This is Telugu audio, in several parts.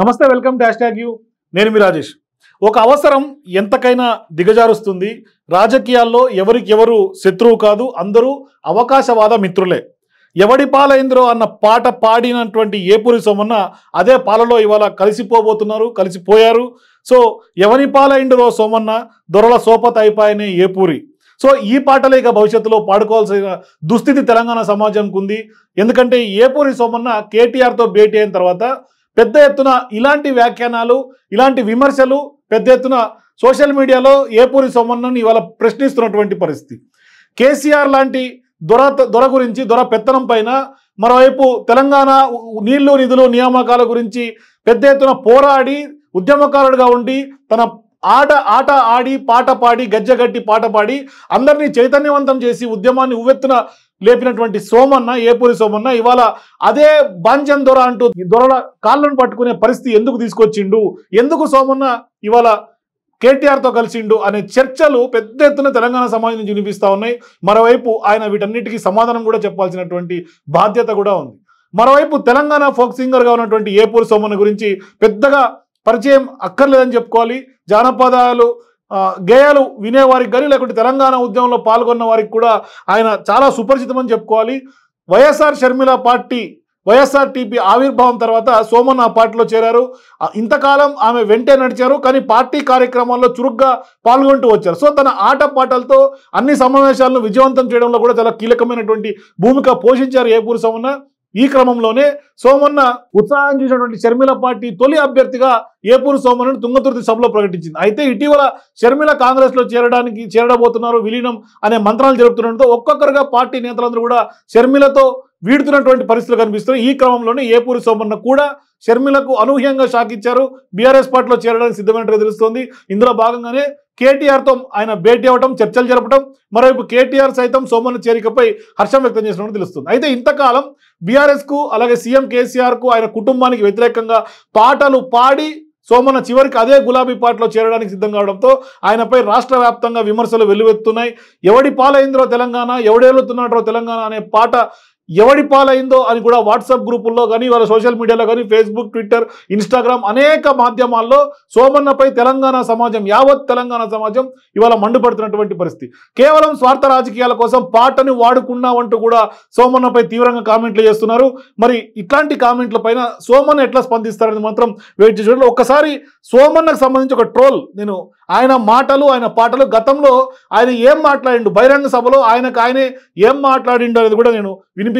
నమస్తే వెల్కమ్ డాష్ ట్యాగ్ యూ నేను మీ రాజేష్ ఒక అవసరం ఎంతకైనా దిగజారుస్తుంది రాజకీయాల్లో ఎవరికి ఎవరు శత్రువు కాదు అందరూ అవకాశవాద మిత్రులే ఎవడి పాలైంద్రో అన్న పాట పాడినటువంటి ఏపూరి సోమన్న అదే పాలలో ఇవాళ కలిసిపోబోతున్నారు కలిసిపోయారు సో ఎవరి పాలైండ్రో సోమన్న దొరల సోపత్ అయిపోయిన ఏపూరి సో ఈ పాటలే ఇక భవిష్యత్తులో పాడుకోవాల్సిన దుస్థితి తెలంగాణ సమాజంకు ఉంది ఎందుకంటే ఏపూరి సోమన్న కేటీఆర్తో భేటీ అయిన తర్వాత పెద్ద ఎత్తున ఇలాంటి వ్యాఖ్యానాలు ఇలాంటి విమర్శలు పెద్ద ఎత్తున సోషల్ మీడియాలో ఏపూరి సోమన్నను ఇవాళ ప్రశ్నిస్తున్నటువంటి పరిస్థితి కేసీఆర్ లాంటి దొర దొర గురించి దొర పెత్తనం పైన మరోవైపు తెలంగాణ నీళ్లు నిధులు నియామకాల గురించి పెద్ద ఎత్తున పోరాడి ఉద్యమకారుడిగా ఉండి తన ఆట ఆట ఆడి పాట పాడి గజ్జగట్టి పాట పాడి అందరినీ చైతన్యవంతం చేసి ఉద్యమాన్ని ఉవ్వెత్తున లేపినటువంటి సోమన్న ఏపూరి సోమన్న ఇవాళ అదే బాంజన్ దొర అంటూ దొరల కాళ్ళను పట్టుకునే పరిస్థితి ఎందుకు తీసుకొచ్చిండు ఎందుకు సోమన్న ఇవాళ కేటీఆర్తో కలిసిండు అనే చర్చలు పెద్ద ఎత్తున తెలంగాణ సమాజం నుంచి వినిపిస్తూ ఉన్నాయి మరోవైపు ఆయన వీటన్నిటికీ సమాధానం కూడా చెప్పాల్సినటువంటి బాధ్యత కూడా ఉంది మరోవైపు తెలంగాణ ఫోక్ సింగర్గా ఉన్నటువంటి ఏపూరి సోమన్న గురించి పెద్దగా పరిచయం అక్కర్లేదని చెప్పుకోవాలి జానపదాలు గేయాలు వినేవారికి కానీ లేకుంటే తెలంగాణ ఉద్యమంలో పాల్గొన్న వారికి కూడా ఆయన చాలా సుపరిచితమని చెప్పుకోవాలి YSR Sharmila party YSR TP ఆవిర్భావం తర్వాత సోమన్ ఆ పార్టీలో చేరారు ఇంతకాలం ఆమె వెంటే నడిచారు కానీ పార్టీ కార్యక్రమాల్లో చురుగ్గా పాల్గొంటూ వచ్చారు సో తన ఆట పాటలతో అన్ని సమావేశాలను విజయవంతం చేయడంలో కూడా చాలా కీలకమైనటువంటి భూమిక పోషించారు ఏ పురుషమున్నా ఈ క్రమంలోనే సోమన్న ఉత్సాహం చూసినటువంటి షర్మిల పార్టీ తొలి అభ్యర్థిగా ఏపూరు సోమన్నను తుంగతుర్తి సభలో ప్రకటించింది అయితే ఇటీవల షర్మిల కాంగ్రెస్ లో చేరడానికి చేరడబోతున్నారు విలీనం అనే మంత్రాలు జరుపుతుండటంతో ఒక్కొక్కరుగా పార్టీ నేతలందరూ కూడా షర్మిలతో వీడుతున్నటువంటి పరిస్థితులు కనిపిస్తున్నాయి ఈ క్రమంలోనే ఏపూరి సోమన్న కూడా షర్మిలకు అనూహ్యంగా షాక్ ఇచ్చారు బీఆర్ఎస్ పార్టీలో చేరడానికి సిద్ధమైనట్టుగా తెలుస్తోంది ఇందులో భాగంగానే కేటీఆర్తో ఆయన భేటీ అవ్వడం చర్చలు జరపడం మరోవైపు కేటీఆర్ సైతం సోమన్న చేరికపై హర్షం వ్యక్తం చేసినట్టు తెలుస్తుంది అయితే ఇంతకాలం బీఆర్ఎస్కు అలాగే సీఎం కేసీఆర్కు ఆయన కుటుంబానికి వ్యతిరేకంగా పాటలు పాడి సోమన్న చివరికి అదే గులాబీ పాటలో చేరడానికి సిద్ధం కావడంతో ఆయనపై రాష్ట్ర వ్యాప్తంగా విమర్శలు వెల్లువెత్తున్నాయి ఎవడి పాలైందో తెలంగాణ ఎవడేలుతున్నాడో తెలంగాణ అనే పాట ఎవడి పాలైందో అని కూడా వాట్సాప్ గ్రూపుల్లో కానీ వాళ్ళ సోషల్ మీడియాలో కానీ ఫేస్బుక్ ట్విట్టర్ ఇన్స్టాగ్రామ్ అనేక మాధ్యమాల్లో సోమన్నపై తెలంగాణ సమాజం యావత్ తెలంగాణ సమాజం ఇవాళ మండుపడుతున్నటువంటి పరిస్థితి కేవలం స్వార్థ రాజకీయాల కోసం పాటని వాడుకున్నామంటూ కూడా సోమన్నపై తీవ్రంగా కామెంట్లు చేస్తున్నారు మరి ఇట్లాంటి పైన సోమన్ ఎట్లా స్పందిస్తారని మాత్రం వెయిట్ చేసి ఒక్కసారి సోమన్నకు సంబంధించి ఒక ట్రోల్ నేను ఆయన మాటలు ఆయన పాటలు గతంలో ఆయన ఏం మాట్లాడిండు బహిరంగ సభలో ఆయనకు ఆయనే ఏం మాట్లాడిండు అనేది కూడా నేను వినిపి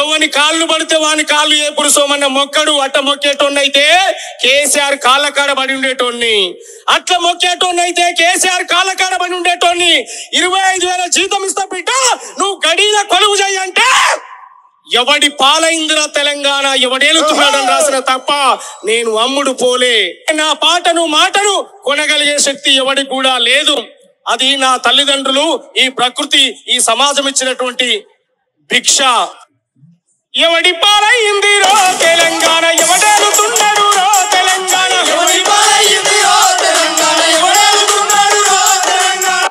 ఎవని కాళ్ళు పడితే వాని కాళ్ళు ఏ పురుషోమన్న మొక్కడు అట్ట మొక్కేటోన్నైతే కేసీఆర్ కాళ్ళ కాడబడి ఉండేటోన్ని అట్ల మొక్కేటోన్నైతే కేసీఆర్ కాళ్ళ కాడబడి ఉండేటోన్ని ఇరవై ఐదు వేల జీతం ఇస్తా బిడ్డ నువ్వు గడీల కొలువు చేయంటే ఎవడి పాలైందిరా తెలంగాణ ఎవడేలుతున్నాడని రాసిన తప్ప నేను అమ్ముడు పోలే నా పాటను మాటను కొనగలిగే శక్తి ఎవడి కూడా లేదు అది నా తల్లిదండ్రులు ఈ ప్రకృతి ఈ సమాజం ఇచ్చినటువంటి భిక్ష ఎవడి రో తెలంగాణ రో తెలంగాణ ఎవడి రో తెలంగాణ రో తెలంగాణ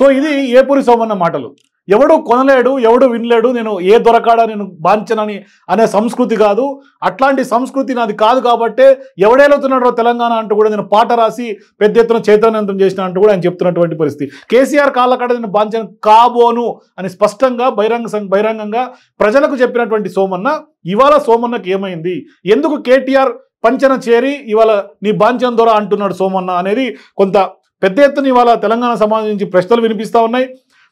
సో ఇది ఏపూరి సోమన్న మాటలు ఎవడు కొనలేడు ఎవడు వినలేడు నేను ఏ దొరకాడా నేను బాంచనని అనే సంస్కృతి కాదు అట్లాంటి సంస్కృతి నాది కాదు కాబట్టే ఎవడేలవుతున్నాడో తెలంగాణ అంటూ కూడా నేను పాట రాసి పెద్ద ఎత్తున చైతన్యంతం చేసిన అంటూ కూడా ఆయన చెప్తున్నటువంటి పరిస్థితి కేసీఆర్ కాళ్ళకాడ నేను బాంచను కాబోను అని స్పష్టంగా బహిరంగ బహిరంగంగా ప్రజలకు చెప్పినటువంటి సోమన్న ఇవాళ సోమన్నకు ఏమైంది ఎందుకు కేటీఆర్ పంచన చేరి ఇవాళ నీ బాంచన ద్వారా అంటున్నాడు సోమన్న అనేది కొంత పెద్ద ఎత్తున ఇవాళ తెలంగాణ సమాజం నుంచి ప్రశ్నలు వినిపిస్తూ ఉన్నాయి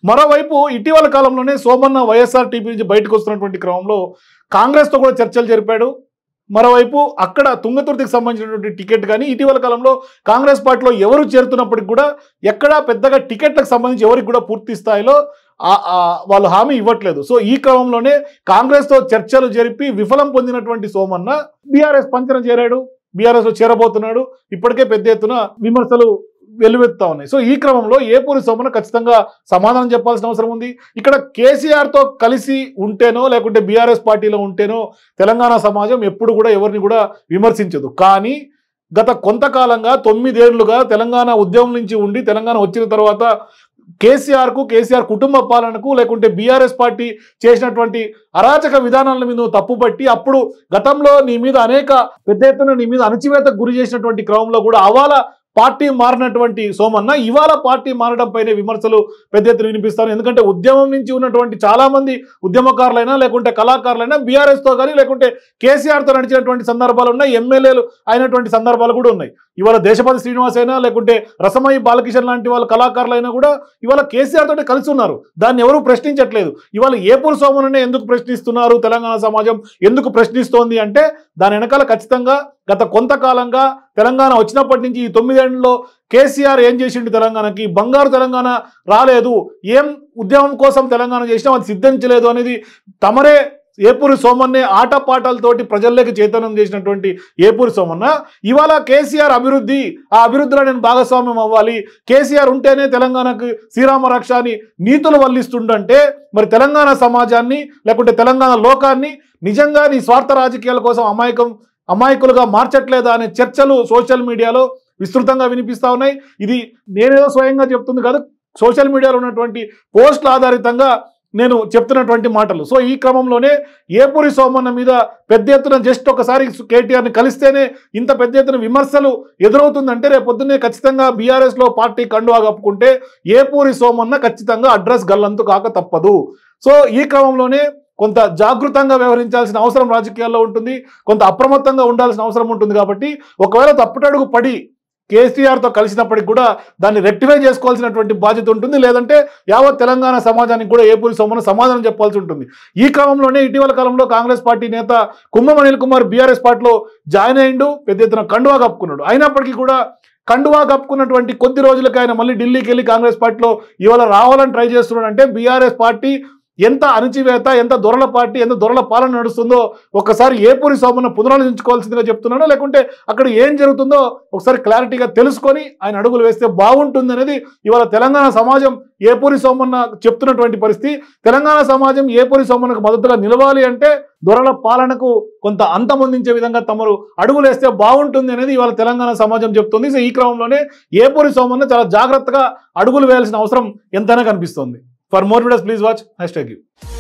మరోవైపు ఇటీవల కాలంలోనే సోమన్న వైఎస్ఆర్ టీపీ నుంచి బయటకు వస్తున్నటువంటి క్రమంలో కాంగ్రెస్తో కూడా చర్చలు జరిపాడు మరోవైపు అక్కడ తుంగతుర్తికి సంబంధించినటువంటి టికెట్ కానీ ఇటీవల కాలంలో కాంగ్రెస్ పార్టీలో ఎవరు చేరుతున్నప్పటికి కూడా ఎక్కడా పెద్దగా టికెట్లకు సంబంధించి ఎవరికి కూడా పూర్తి స్థాయిలో వాళ్ళు హామీ ఇవ్వట్లేదు సో ఈ క్రమంలోనే కాంగ్రెస్తో చర్చలు జరిపి విఫలం పొందినటువంటి సోమన్న బీఆర్ఎస్ పంచన చేరాడు బీఆర్ఎస్లో చేరబోతున్నాడు ఇప్పటికే పెద్ద ఎత్తున విమర్శలు వెలువెత్తా ఉన్నాయి సో ఈ క్రమంలో ఏపూరి సోమన ఖచ్చితంగా సమాధానం చెప్పాల్సిన అవసరం ఉంది ఇక్కడ కేసీఆర్తో కలిసి ఉంటేనో లేకుంటే బీఆర్ఎస్ పార్టీలో ఉంటేనో తెలంగాణ సమాజం ఎప్పుడు కూడా ఎవరిని కూడా విమర్శించదు కానీ గత కొంతకాలంగా తొమ్మిదేళ్లుగా తెలంగాణ ఉద్యమం నుంచి ఉండి తెలంగాణ వచ్చిన తర్వాత కేసీఆర్కు కేసీఆర్ కుటుంబ పాలనకు లేకుంటే బీఆర్ఎస్ పార్టీ చేసినటువంటి అరాచక విధానాల మీద తప్పుపట్టి అప్పుడు గతంలో నీ మీద అనేక పెద్ద ఎత్తున నీ మీద అణచివేతకు గురి చేసినటువంటి క్రమంలో కూడా అవాల పార్టీ మారినటువంటి సోమన్న ఇవాళ పార్టీ మారడంపైనే విమర్శలు పెద్ద ఎత్తున వినిపిస్తారు ఎందుకంటే ఉద్యమం నుంచి ఉన్నటువంటి చాలామంది ఉద్యమకారులైనా లేకుంటే కళాకారులైనా బీఆర్ఎస్తో కానీ లేకుంటే కేసీఆర్తో నడిచినటువంటి సందర్భాలు ఉన్నాయి ఎమ్మెల్యేలు అయినటువంటి సందర్భాలు కూడా ఉన్నాయి ఇవాళ దేశపతి శ్రీనివాస్ అయినా లేకుంటే రసమయ్య బాలకిషన్ లాంటి వాళ్ళ కళాకారులైనా కూడా ఇవాళ కేసీఆర్ తోటి కలిసి ఉన్నారు దాన్ని ఎవరూ ప్రశ్నించట్లేదు ఇవాళ ఏపూర్ సోమననే ఎందుకు ప్రశ్నిస్తున్నారు తెలంగాణ సమాజం ఎందుకు ప్రశ్నిస్తోంది అంటే దాని వెనకాల ఖచ్చితంగా గత కొంతకాలంగా తెలంగాణ వచ్చినప్పటి నుంచి ఈ తొమ్మిదేళ్లలో కేసీఆర్ ఏం చేసిండు తెలంగాణకి బంగారు తెలంగాణ రాలేదు ఏం ఉద్యమం కోసం తెలంగాణ చేసినా అది సిద్ధించలేదు అనేది తమరే ఏపూరి సోమన్నే ఆటపాటలతోటి ప్రజల్లోకి చైతన్యం చేసినటువంటి ఏపూరి సోమన్న ఇవాళ కేసీఆర్ అభివృద్ధి ఆ అభివృద్ధిలో నేను భాగస్వామ్యం అవ్వాలి కేసీఆర్ ఉంటేనే తెలంగాణకు శ్రీరామ అని నీతులు వల్లిస్తుండంటే మరి తెలంగాణ సమాజాన్ని లేకుంటే తెలంగాణ లోకాన్ని నిజంగా నీ స్వార్థ రాజకీయాల కోసం అమాయకం అమాయకులుగా మార్చట్లేదా అనే చర్చలు సోషల్ మీడియాలో విస్తృతంగా వినిపిస్తూ ఉన్నాయి ఇది నేనేదో స్వయంగా చెప్తుంది కాదు సోషల్ మీడియాలో ఉన్నటువంటి పోస్టుల ఆధారితంగా నేను చెప్తున్నటువంటి మాటలు సో ఈ క్రమంలోనే ఏపూరి సోమన్న మీద పెద్ద ఎత్తున జస్ట్ ఒకసారి కేటీఆర్ని కలిస్తేనే ఇంత పెద్ద ఎత్తున విమర్శలు ఎదురవుతుందంటే పొద్దున్నే ఖచ్చితంగా బీఆర్ఎస్లో పార్టీ కండువా కప్పుకుంటే ఏపూరి సోమన్న ఖచ్చితంగా అడ్రస్ గల్లంతు కాక తప్పదు సో ఈ క్రమంలోనే కొంత జాగృతంగా వ్యవహరించాల్సిన అవసరం రాజకీయాల్లో ఉంటుంది కొంత అప్రమత్తంగా ఉండాల్సిన అవసరం ఉంటుంది కాబట్టి ఒకవేళ తప్పుటడుగు పడి కేసీఆర్తో కలిసినప్పటికి కూడా దాన్ని రెక్టిఫై చేసుకోవాల్సినటువంటి బాధ్యత ఉంటుంది లేదంటే యావత్ తెలంగాణ సమాజానికి కూడా ఏపూరి సొమ్మున సమాధానం చెప్పాల్సి ఉంటుంది ఈ క్రమంలోనే ఇటీవల కాలంలో కాంగ్రెస్ పార్టీ నేత కుంభం అనిల్ కుమార్ బీఆర్ఎస్ పార్టీలో జాయిన్ అయిండు పెద్ద ఎత్తున కండువా కప్పుకున్నాడు అయినప్పటికీ కూడా కండువా కప్పుకున్నటువంటి కొద్ది రోజులకు ఆయన మళ్ళీ ఢిల్లీకి వెళ్ళి కాంగ్రెస్ పార్టీలో ఇవాళ రావాలని ట్రై చేస్తున్నాడు అంటే బీఆర్ఎస్ పార్టీ ఎంత అణచివేత ఎంత దొరల పార్టీ ఎంత దొరల పాలన నడుస్తుందో ఒకసారి ఏపూరి సోమన్న పునరాలోచించుకోవాల్సిందిగా చెప్తున్నాను లేకుంటే అక్కడ ఏం జరుగుతుందో ఒకసారి క్లారిటీగా తెలుసుకొని ఆయన అడుగులు వేస్తే బాగుంటుంది అనేది ఇవాళ తెలంగాణ సమాజం ఏపూరి సోమన్న చెప్తున్నటువంటి పరిస్థితి తెలంగాణ సమాజం ఏపూరి సోమన్నకు మద్దతుగా నిలవాలి అంటే దొరల పాలనకు కొంత అంతం అందించే విధంగా తమరు అడుగులేస్తే బాగుంటుంది అనేది ఇవాళ తెలంగాణ సమాజం చెప్తుంది సో ఈ క్రమంలోనే ఏపూరి సోమన్న చాలా జాగ్రత్తగా అడుగులు వేయాల్సిన అవసరం ఎంతైనా కనిపిస్తోంది For more videos, please watch hashtag you.